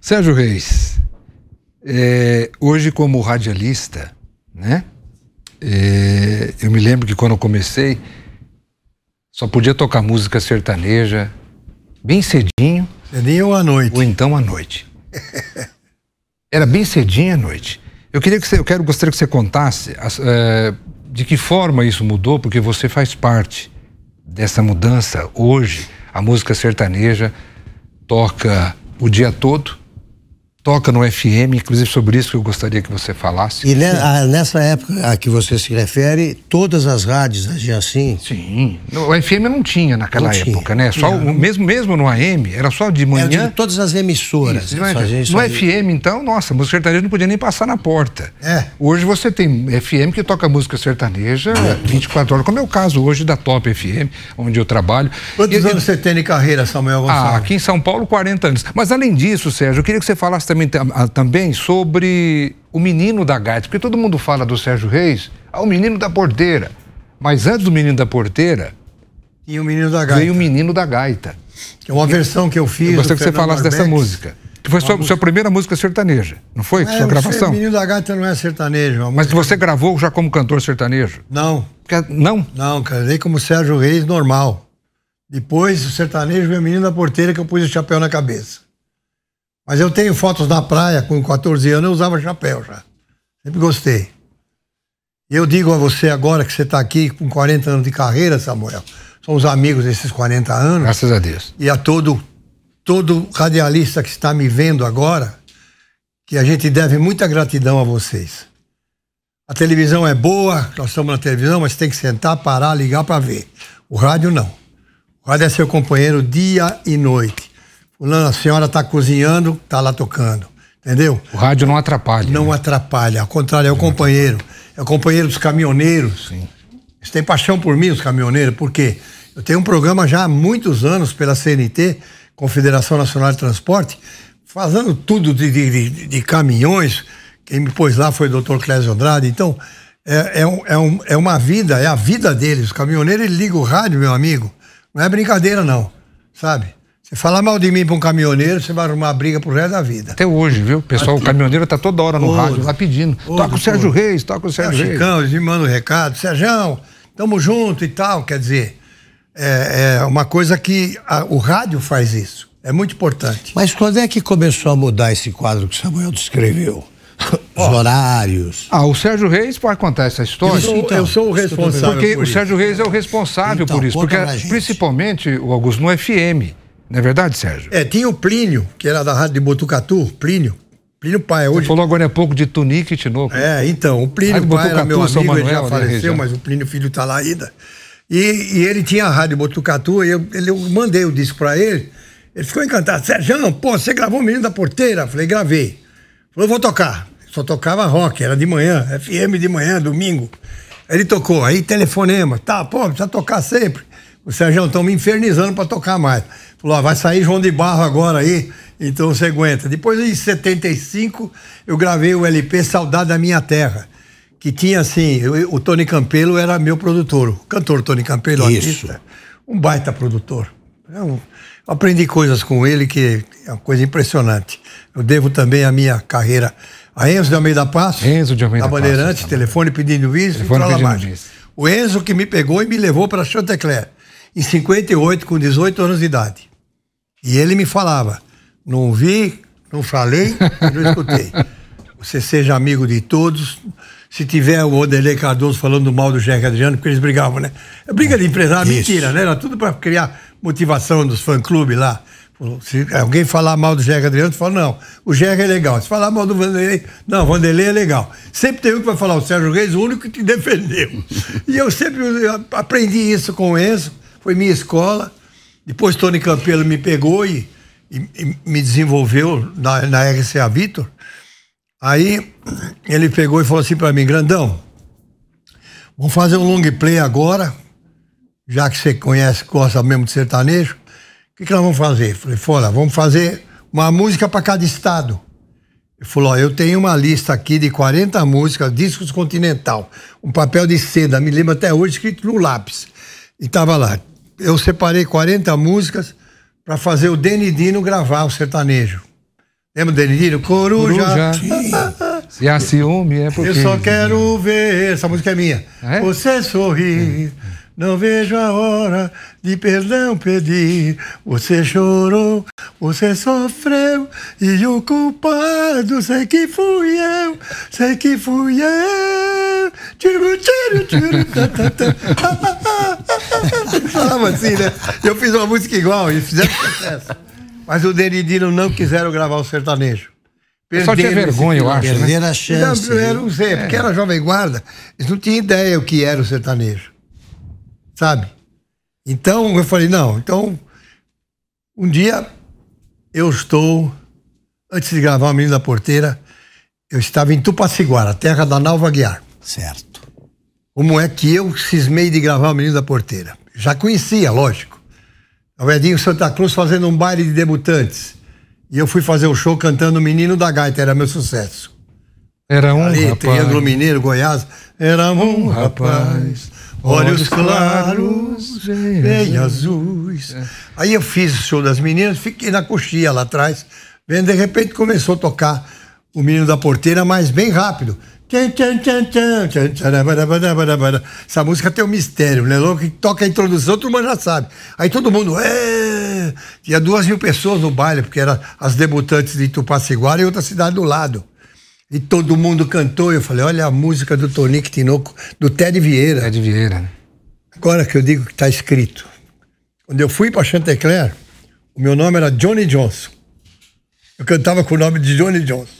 Sérgio Reis, é, hoje como radialista, né? É, eu me lembro que quando eu comecei, só podia tocar música sertaneja bem cedinho. Cedinho é à noite. Ou então à noite. Era bem cedinho à noite. Eu queria que você, eu quero, gostaria que você contasse é, de que forma isso mudou, porque você faz parte dessa mudança hoje. A música sertaneja toca o dia todo, toca no FM, inclusive sobre isso que eu gostaria que você falasse. E ah, nessa época a que você se refere, todas as rádios agiam assim? Sim. O FM não tinha naquela não época, né? Só mesmo, mesmo no AM, era só de manhã. Era de todas as emissoras. Isso, né? no FM, então, nossa, música sertaneja não podia nem passar na porta. É. Hoje você tem FM que toca música sertaneja é. 24 horas, como é o caso hoje da Top FM, onde eu trabalho. Quantos e, anos você tem de carreira, Samuel Gonçalves? Ah, aqui em São Paulo, 40 anos. Mas além disso, Sérgio, eu queria que você falasse também também sobre o menino da gaita, porque todo mundo fala do Sérgio Reis, ah, o menino da porteira. Mas antes do menino da porteira. E o menino da gaita. Veio o menino da gaita. É uma versão que eu fiz. Eu gostaria que você falasse Arbex. dessa música. Que foi sua, música... sua, primeira música sertaneja, não foi? É, sua gravação? O Menino da Gaita não é sertanejo. É Mas você gravou já como cantor sertanejo? Não. Não? Não, casei como Sérgio Reis normal. Depois, o sertanejo veio o Menino da Porteira que eu pus o chapéu na cabeça. Mas eu tenho fotos na praia, com 14 anos eu usava chapéu já. Sempre gostei. Eu digo a você agora que você está aqui com 40 anos de carreira, Samuel. Somos amigos desses 40 anos. Graças a Deus. E a todo, todo radialista que está me vendo agora, que a gente deve muita gratidão a vocês. A televisão é boa, nós estamos na televisão, mas tem que sentar, parar, ligar para ver. O rádio não. O rádio é seu companheiro dia e noite. Fulano, a senhora está cozinhando, está lá tocando. Entendeu? O rádio não atrapalha. Não né? atrapalha. Ao contrário, é o companheiro. É o companheiro dos caminhoneiros. Sim. Eles têm paixão por mim, os caminhoneiros, porque eu tenho um programa já há muitos anos pela CNT, Confederação Nacional de Transporte, fazendo tudo de, de, de, de caminhões. Quem me pôs lá foi o doutor Clésio Andrade. Então, é, é, um, é, um, é uma vida, é a vida deles. O caminhoneiro, ele liga o rádio, meu amigo. Não é brincadeira, não. Sabe? falar mal de mim para um caminhoneiro, você vai arrumar briga pro resto da vida. Até hoje, viu? Pessoal, Aqui. o caminhoneiro tá toda hora no rádio lá pedindo. toca o Sérgio Reis, toca o Sérgio é, Reis. Chicão, eles me mandam um recado. Sérgio, tamo junto e tal. Quer dizer, é, é uma coisa que a, o rádio faz isso. É muito importante. Mas quando é que começou a mudar esse quadro que o Samuel descreveu? Os oh. horários. Ah, o Sérgio Reis pode contar essa história? Eu sou, então, eu sou o responsável. Porque o Sérgio Reis é o responsável então, por isso. Porque, principalmente, o Augusto, no FM. Não é verdade, Sérgio? É, tinha o Plínio, que era da rádio de Botucatu, Plínio. Plínio Pai, hoje. Você falou agora há pouco de Tunique e Tinoco. É, então, o Plínio rádio Pai Botucatu, era meu amigo, Manuel, ele já né, faleceu, mas o Plínio Filho está lá ainda. E, e, ele tinha a rádio Botucatu, e eu, ele, eu mandei o disco para ele. Ele ficou encantado. Sérgio, pô, você gravou o Menino da Porteira? Falei, gravei. Falou, vou tocar. Só tocava rock, era de manhã, FM de manhã, domingo. Ele tocou, aí telefonema, tá, pô, precisa tocar sempre o Sérgio, estão me infernizando para tocar mais. Falou, ah, vai sair João de Barro agora aí, então você aguenta. Depois, em 75, eu gravei o LP Saudade da Minha Terra, que tinha assim, eu, o Tony Campelo era meu produtor, o cantor Tony Campelo, Isso. artista. Um baita produtor. É eu aprendi coisas com ele que é uma coisa impressionante. Eu devo também a minha carreira a Enzo de Almeida Passos, Enzo de Almeida da Bandeirante, Passos, telefone pedindo visto, telefone e então, pedindo isso. O Enzo que me pegou e me levou para Chantecler em 58, com 18 anos de idade. E ele me falava: não ouvi, não falei, não escutei. Você seja amigo de todos. Se tiver o Odelê Cardoso falando mal do Jeca Adriano, porque eles brigavam, né? É briga de empresário, Isso. mentira, né? Era tudo para criar motivação dos fã-clubes lá. Se alguém falar mal do Jeca Adriano, você fala, não, o Jeca é legal. Se falar mal do Vanderlei, não, Vanderlei é legal. Sempre tem um que vai falar, o Sérgio Reis, o único que te defendeu. e eu sempre aprendi isso com o Enzo, foi minha escola. Depois Tony Campelo me pegou e, e, e me desenvolveu na, na RCA Vitor. Aí ele pegou e falou assim para mim, Grandão, vamos fazer um long play agora, já que você conhece, gosta mesmo de sertanejo. O que, que nós vamos fazer? Falei, fora, vamos fazer uma música para cada estado. Ele falou, ó, eu tenho uma lista aqui de 40 músicas, discos continental, um papel de seda, me lembro até hoje, escrito no lápis. E tava lá, eu separei 40 músicas para fazer o Denidino gravar o sertanejo. Lembra o Denidino? Coruja. Coruja. Se há ciúme é porque... Eu só quero ver... Essa música é minha. Ah, é? Você sorri... É. Não vejo a hora de perdão pedir. Você chorou, você sofreu, e o culpado sei que fui eu, sei que fui eu. Tiro, tiro, tiro, tá, tá, tá. Falava assim, né? Eu fiz uma música igual e fizeram sucesso. Mas o Deridino não quiseram gravar o sertanejo. Perderam é Só tinha vergonha, eu acho. Né? Perderam a chance. Não, eu não sei, porque é. era jovem guarda, eles não tinham ideia o que era o sertanejo. Sabe? Então eu falei, não, então um dia eu estou, antes de gravar o Menino da Porteira, eu estava em Tupaciguara, terra da Nalva Guiar. Certo como é que eu cismei de gravar o Menino da Porteira. Já conhecia, lógico. O Edinho Santa Cruz fazendo um baile de debutantes. E eu fui fazer o show cantando Menino da Gaita, era meu sucesso. Era um Ali, rapaz. Triângulo Mineiro, Goiás. Era um, um rapaz. Olhos claros, bem azuis. É. Aí eu fiz o show das meninas, fiquei na coxia lá atrás, vendo, de repente começou a tocar o menino da porteira, mas bem rápido. Essa música tem um mistério. O Lelão que toca a introdução, todo mundo já sabe. Aí todo mundo. É! Tinha duas mil pessoas no baile, porque eram as debutantes de Tupaciguara e outra cidade do lado. E todo mundo cantou. Eu falei: olha a música do Tonique Tinoco, do Ted Vieira. Ted Vieira. Agora que eu digo que está escrito. Quando eu fui para Chantecler, o meu nome era Johnny Johnson. Eu cantava com o nome de Johnny Johnson.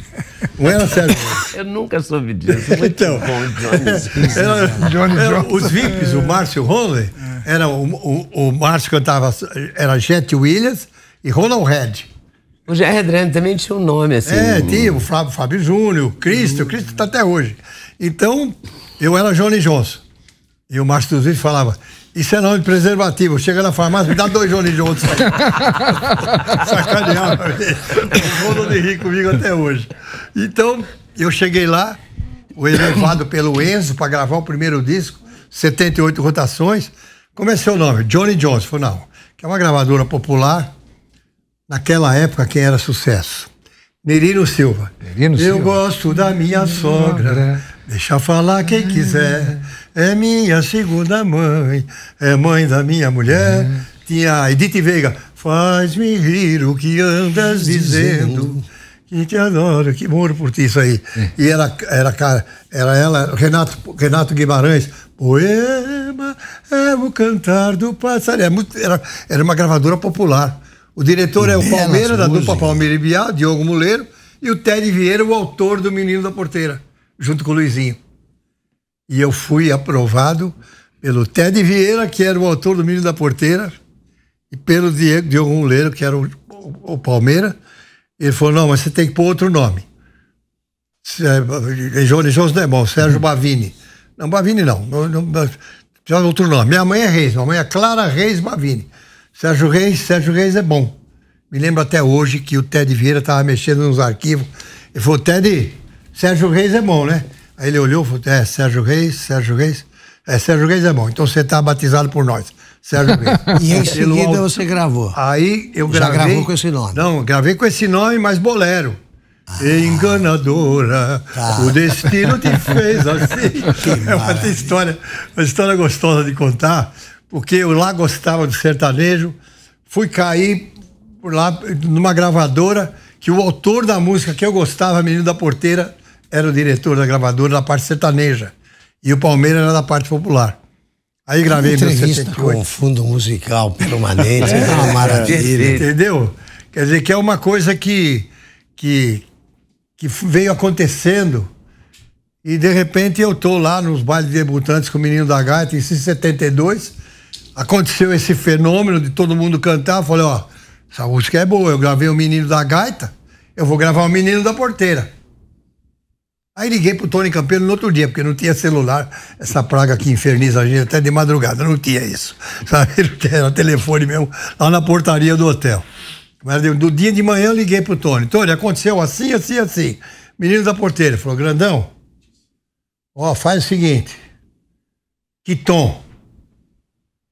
Não era Sérgio Eu nunca soube disso. então, Johnny, era, Johnny era, Os VIPs, o Márcio Ronley, é. era o, o, o Márcio cantava, era Jet Williams e Ronald Red. O Jair Redrani também tinha um nome, assim. É, tinha o Flávio, Fábio Júnior, o Cristo, o Cristo está até hoje. Então, eu era Johnny Johnson. E o Márcio dos Vídeos falava, isso é nome de preservativo. Chega na farmácia, me dá dois Johnny Johnson. Sacaneava. O dono de rir comigo até hoje. Então, eu cheguei lá, o elevado pelo Enzo para gravar o primeiro disco, 78 rotações. Como é seu nome? Johnny Jones. Falei, não, que é uma gravadora popular. Naquela época, quem era sucesso? Nerino Silva. Nerino eu Silva. gosto da minha sogra. Deixa falar quem quiser é minha segunda mãe, é mãe da minha mulher. Uhum. Tinha a Edith Veiga, faz-me rir o que andas dizendo. dizendo. Que te adoro, que moro por ti, isso aí. É. E era, era, cara, era ela, Renato, Renato Guimarães, poema é o cantar do passarinho. É era, era, uma gravadora popular. O diretor é o Palmeira, da dupla Palmeira e Biá, Diogo Muleiro, e o Ted Vieira, o autor do Menino da Porteira, junto com o Luizinho e eu fui aprovado pelo Ted Vieira, que era o autor do Menino da Porteira, e pelo Diego, de Muleiro, que era o, o, Palmeira. Ele falou: não, mas você tem que pôr outro nome. Jones eh, Jones não é bom, Sérgio uhum. Bavini. Não, Bavini não. não, não outro nome. Minha mãe é Reis, minha mãe é Clara Reis Bavini. Sérgio Reis, Sérgio Reis é bom. Me lembro até hoje que o Ted Vieira estava mexendo nos arquivos. Ele falou, Ted, Sérgio Reis é bom, né? Aí ele olhou e falou: É, Sérgio Reis, Sérgio Reis. É, Sérgio Reis é bom, então você está batizado por nós. Sérgio Reis. e em seguida Pelo... você gravou. Aí eu Já gravei. Já gravou com esse nome? Não, gravei com esse nome, mas bolero. Ah, Enganadora, tá. o destino te fez assim. é uma história, uma história gostosa de contar, porque eu lá gostava do sertanejo, fui cair lá numa gravadora que o autor da música que eu gostava, Menino da Porteira, era o diretor da gravadora da parte sertaneja. E o Palmeiras era da parte popular. Aí gravei meu 78. com fundo musical permanente, é uma maravilha. Entendeu? Quer dizer que é uma coisa que, que, que veio acontecendo e de repente eu tô lá nos bailes de debutantes com o Menino da Gaita em 72. Aconteceu esse fenômeno de todo mundo cantar. Eu falei, ó, essa música é boa. Eu gravei o Menino da Gaita, eu vou gravar o Menino da Porteira. Aí liguei pro Tony Campeiro no outro dia, porque não tinha celular, essa praga que inferniza a gente até de madrugada, não tinha isso. Sabe? Era telefone mesmo, lá na portaria do hotel. Mas do dia de manhã eu liguei pro Tony. Tony, aconteceu assim, assim, assim. Menino da porteira falou, grandão, ó, faz o seguinte. Que tom.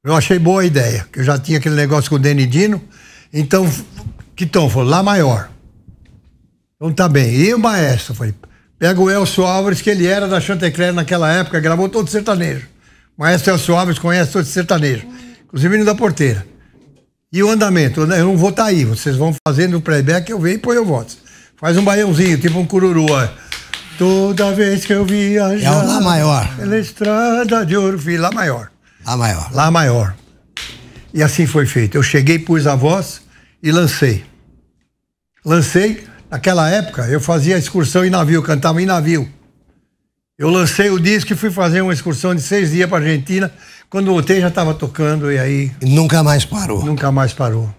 Eu achei boa a ideia, que eu já tinha aquele negócio com o Denidino. Então, que tom? Falou, lá maior. Então tá bem. E o maestro? Falei, Pega o Elcio Álvares, que ele era da Chantecler naquela época, gravou todo sertanejo. O maestro Elcio Álvares conhece todo sertanejo, inclusive o da porteira. E o andamento? Eu não vou estar tá aí, vocês vão fazendo o playback, eu venho e põe eu voto. Faz um baiãozinho, tipo um cururu, ó. Toda vez que eu viajo. É o Lá Maior. Pela estrada de ouro, filho, Lá Maior. Lá Maior. Lá Maior. E assim foi feito. Eu cheguei, pus a voz e lancei. Lancei, Naquela época, eu fazia excursão em navio, cantava em navio. Eu lancei o disco e fui fazer uma excursão de seis dias para Argentina. Quando voltei, já estava tocando e aí. nunca mais parou. Nunca mais parou.